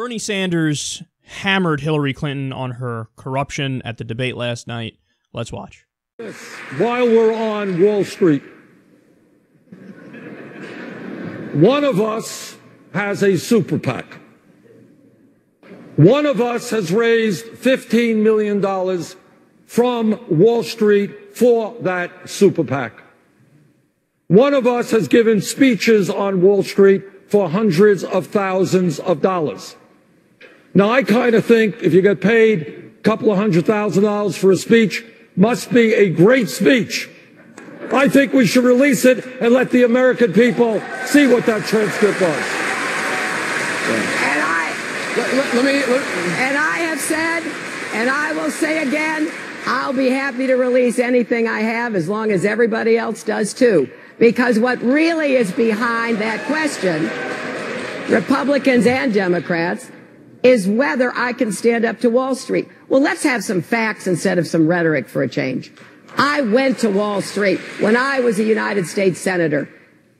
Bernie Sanders hammered Hillary Clinton on her corruption at the debate last night. Let's watch. While we're on Wall Street, one of us has a super PAC. One of us has raised $15 million from Wall Street for that super PAC. One of us has given speeches on Wall Street for hundreds of thousands of dollars. Now, I kind of think if you get paid a couple of hundred thousand dollars for a speech, must be a great speech. I think we should release it and let the American people see what that transcript was. And I, let, let, let me, let, and I have said, and I will say again, I'll be happy to release anything I have as long as everybody else does too. Because what really is behind that question, Republicans and Democrats, is whether I can stand up to Wall Street. Well, let's have some facts instead of some rhetoric for a change. I went to Wall Street when I was a United States Senator.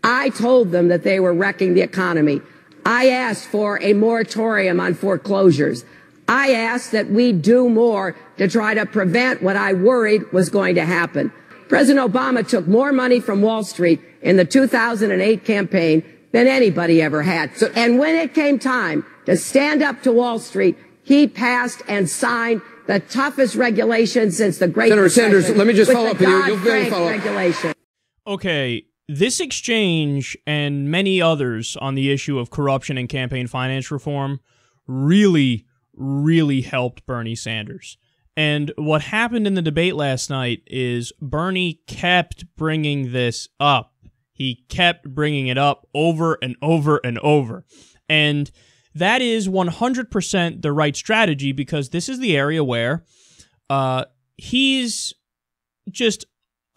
I told them that they were wrecking the economy. I asked for a moratorium on foreclosures. I asked that we do more to try to prevent what I worried was going to happen. President Obama took more money from Wall Street in the 2008 campaign than anybody ever had. So, and when it came time to stand up to Wall Street, he passed and signed the toughest regulation since the Great Senator Sanders, let me just follow up you. You'll follow up. Regulation. Okay, this exchange and many others on the issue of corruption and campaign finance reform really, really helped Bernie Sanders. And what happened in the debate last night is Bernie kept bringing this up. He kept bringing it up over and over and over. And that is 100% the right strategy because this is the area where uh, he's just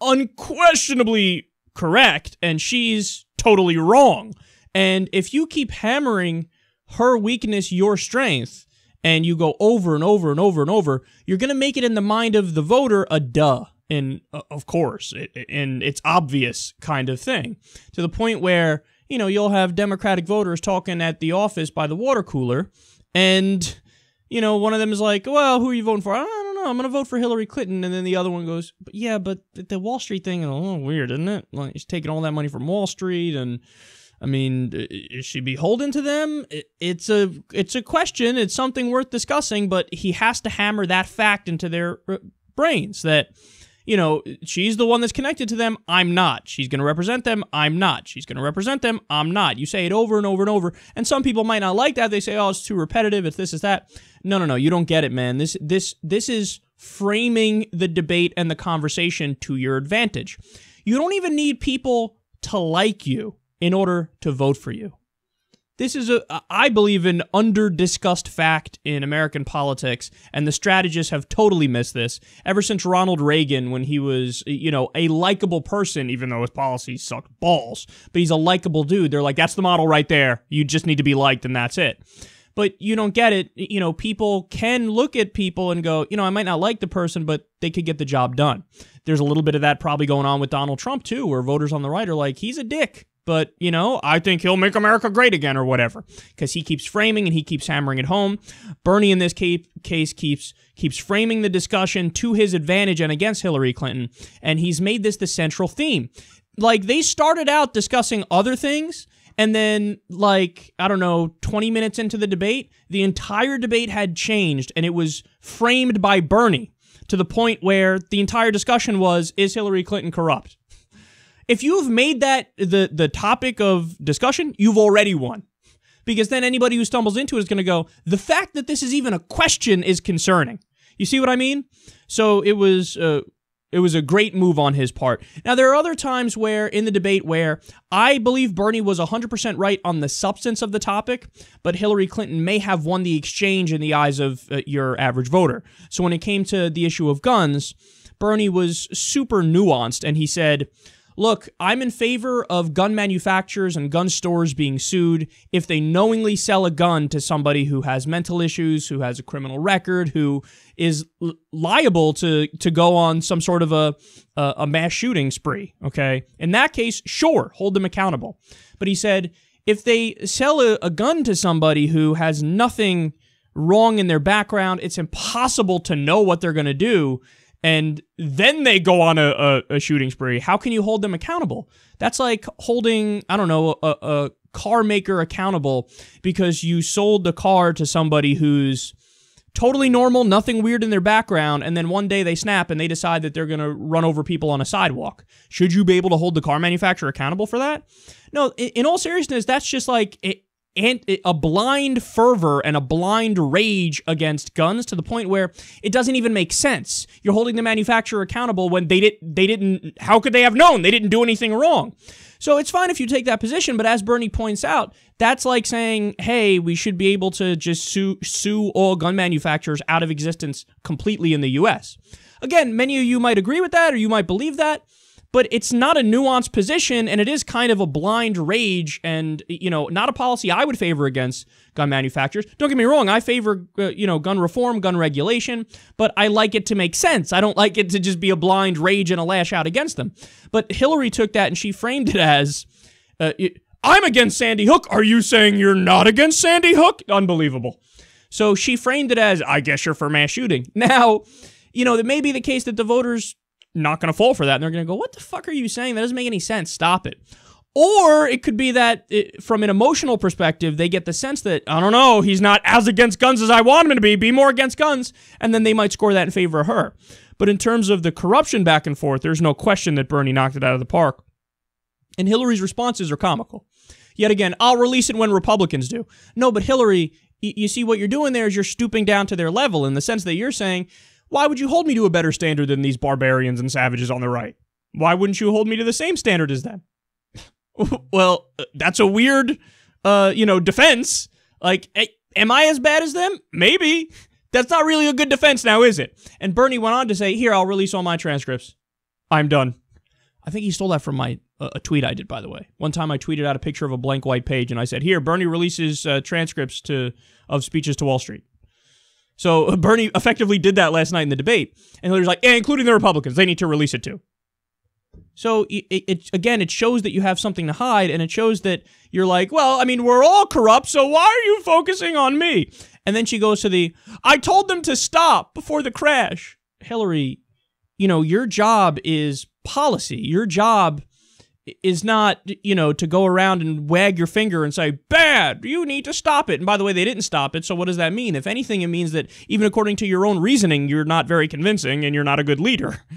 unquestionably correct and she's totally wrong. And if you keep hammering her weakness, your strength, and you go over and over and over and over, you're going to make it in the mind of the voter a duh. And uh, of course, it, and it's obvious kind of thing to the point where you know, you'll have Democratic voters talking at the office by the water cooler, and, you know, one of them is like, well, who are you voting for? I don't, know. I'm going to vote for Hillary Clinton. And then the other one goes, but yeah, but the Wall Street thing, little weird, isn't it? Like, she's taking all that money from Wall Street, and, I mean, is she beholden to them? It's a, it's a question. It's something worth discussing, but he has to hammer that fact into their uh, brains that you know, she's the one that's connected to them. I'm not. She's going to represent them. I'm not. She's going to represent them. I'm not. You say it over and over and over. And some people might not like that. They say, "Oh, it's too repetitive. It's this, is that." No, no, no. You don't get it, man. This, this, this is framing the debate and the conversation to your advantage. You don't even need people to like you in order to vote for you. This is a, I believe, an under discussed fact in American politics, and the strategists have totally missed this ever since Ronald Reagan, when he was, you know, a likable person, even though his policies sucked balls. But he's a likable dude. They're like, that's the model right there. You just need to be liked, and that's it. But you don't get it. You know, people can look at people and go, you know, I might not like the person, but they could get the job done. There's a little bit of that probably going on with Donald Trump, too, where voters on the right are like, he's a dick but you know, I think he'll make America great again or whatever because he keeps framing and he keeps hammering it home. Bernie in this case keeps keeps framing the discussion to his advantage and against Hillary Clinton, and he's made this the central theme. Like they started out discussing other things. And then, like, I don't know, 20 minutes into the debate, the entire debate had changed and it was framed by Bernie to the point where the entire discussion was is Hillary Clinton corrupt? if you've made that the the topic of discussion, you've already won. Because then anybody who stumbles into it is going to go, the fact that this is even a question is concerning. You see what I mean? So it was uh, it was a great move on his part. Now, there are other times where, in the debate, where I believe Bernie was 100% right on the substance of the topic, but Hillary Clinton may have won the exchange in the eyes of uh, your average voter. So when it came to the issue of guns, Bernie was super nuanced and he said, look, I'm in favor of gun manufacturers and gun stores being sued if they knowingly sell a gun to somebody who has mental issues, who has a criminal record, who is liable to to go on some sort of a a, a mass shooting spree, okay? In that case, sure, hold them accountable. But he said if they sell a, a gun to somebody who has nothing wrong in their background, it's impossible to know what they're going to do and then they go on a, a, a, shooting spree, how can you hold them accountable? That's like holding, I don't know, a, a car maker accountable because you sold the car to somebody who's totally normal, nothing weird in their background, and then one day they snap and they decide that they're going to run over people on a sidewalk. Should you be able to hold the car manufacturer accountable for that? No, in all seriousness, that's just like and a blind fervor and a blind rage against guns to the point where it doesn't even make sense. You're holding the manufacturer accountable when they did they didn't how could they have known? They didn't do anything wrong. So it's fine if you take that position, but as Bernie points out, that's like saying, "Hey, we should be able to just sue sue all gun manufacturers out of existence completely in the US." Again, many of you might agree with that or you might believe that, but it's not a nuanced position and it is kind of a blind rage and you know not a policy i would favor against gun manufacturers don't get me wrong i favor uh, you know gun reform gun regulation but i like it to make sense i don't like it to just be a blind rage and a lash out against them but hillary took that and she framed it as uh, i'm against sandy hook are you saying you're not against sandy hook unbelievable so she framed it as i guess you're for mass shooting now you know, it may be the case that the voters not going to fall for that. And they're going to go, what the fuck are you saying? That doesn't make any sense. Stop it. Or it could be that it, from an emotional perspective, they get the sense that, I don't know, he's not as against guns as I want him to be, be more against guns. And then they might score that in favor of her. But in terms of the corruption back and forth, there's no question that Bernie knocked it out of the park. And Hillary's responses are comical. Yet again, I'll release it when Republicans do. No, but Hillary, you see what you're doing there is you're stooping down to their level in the sense that you're saying, why would you hold me to a better standard than these barbarians and savages on the right? Why wouldn't you hold me to the same standard as them? well, uh, that's a weird, uh, you know, defense. Like, eh, am I as bad as them? Maybe. That's not really a good defense now, is it? And Bernie went on to say, here, I'll release all my transcripts. I'm done. I think he stole that from my uh, a tweet I did, by the way. One time I tweeted out a picture of a blank white page, and I said, here, Bernie releases uh, transcripts to of speeches to Wall Street. So uh, Bernie effectively did that last night in the debate, and Hillary's like, yeah, including the Republicans, they need to release it too. So it, it, again, it shows that you have something to hide, and it shows that you're like, well, I mean, we're all corrupt, so why are you focusing on me? And then she goes to the, I told them to stop before the crash. Hillary, you know, your job is policy. Your job is not, you know, to go around and wag your finger and say, bad, you need to stop it. And by the way, they didn't stop it. So what does that mean? If anything, it means that even according to your own reasoning, you're not very convincing and you're not a good leader.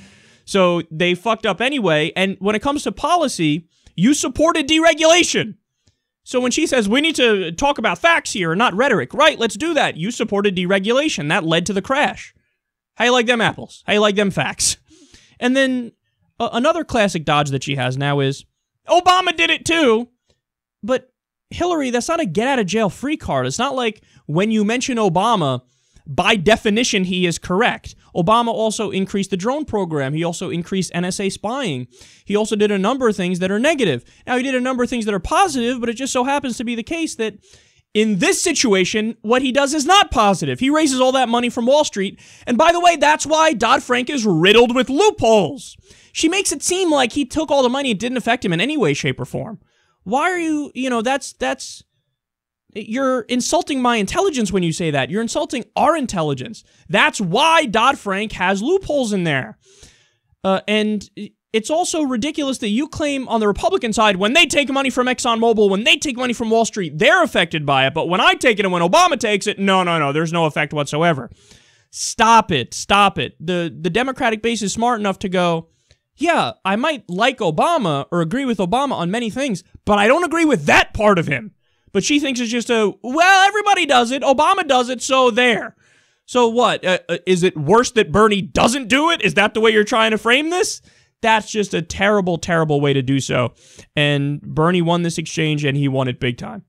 So they fucked up anyway. And when it comes to policy, you supported deregulation. So when she says, we need to talk about facts here and not rhetoric, right, let's do that. You supported deregulation. That led to the crash. How you like them apples? How you like them facts? And then another classic dodge that she has now is Obama did it too. But Hillary, that's not a get out of jail free card. It's not like when you mention Obama, by definition, he is correct. Obama also increased the drone program. He also increased NSA spying. He also did a number of things that are negative. Now, he did a number of things that are positive, but it just so happens to be the case that in this situation, what he does is not positive. He raises all that money from Wall Street. And by the way, that's why Dodd Frank is riddled with loopholes. She makes it seem like he took all the money it didn't affect him in any way, shape, or form. Why are you, you know, that's, that's, you're insulting my intelligence when you say that. You're insulting our intelligence. That's why Dodd Frank has loopholes in there. Uh, and it's also ridiculous that you claim on the Republican side when they take money from ExxonMobil, when they take money from Wall Street, they're affected by it. But when I take it and when Obama takes it, no, no, no, there's no effect whatsoever. Stop it. Stop it. The, the Democratic base is smart enough to go, yeah, I might like Obama or agree with Obama on many things, but I don't agree with that part of him. But she thinks it's just a, well, everybody does it. Obama does it, so there. So what? Uh, uh is it worse that Bernie doesn't do it? Is that the way you're trying to frame this? That's just a terrible, terrible way to do so. And Bernie won this exchange and he won it big time.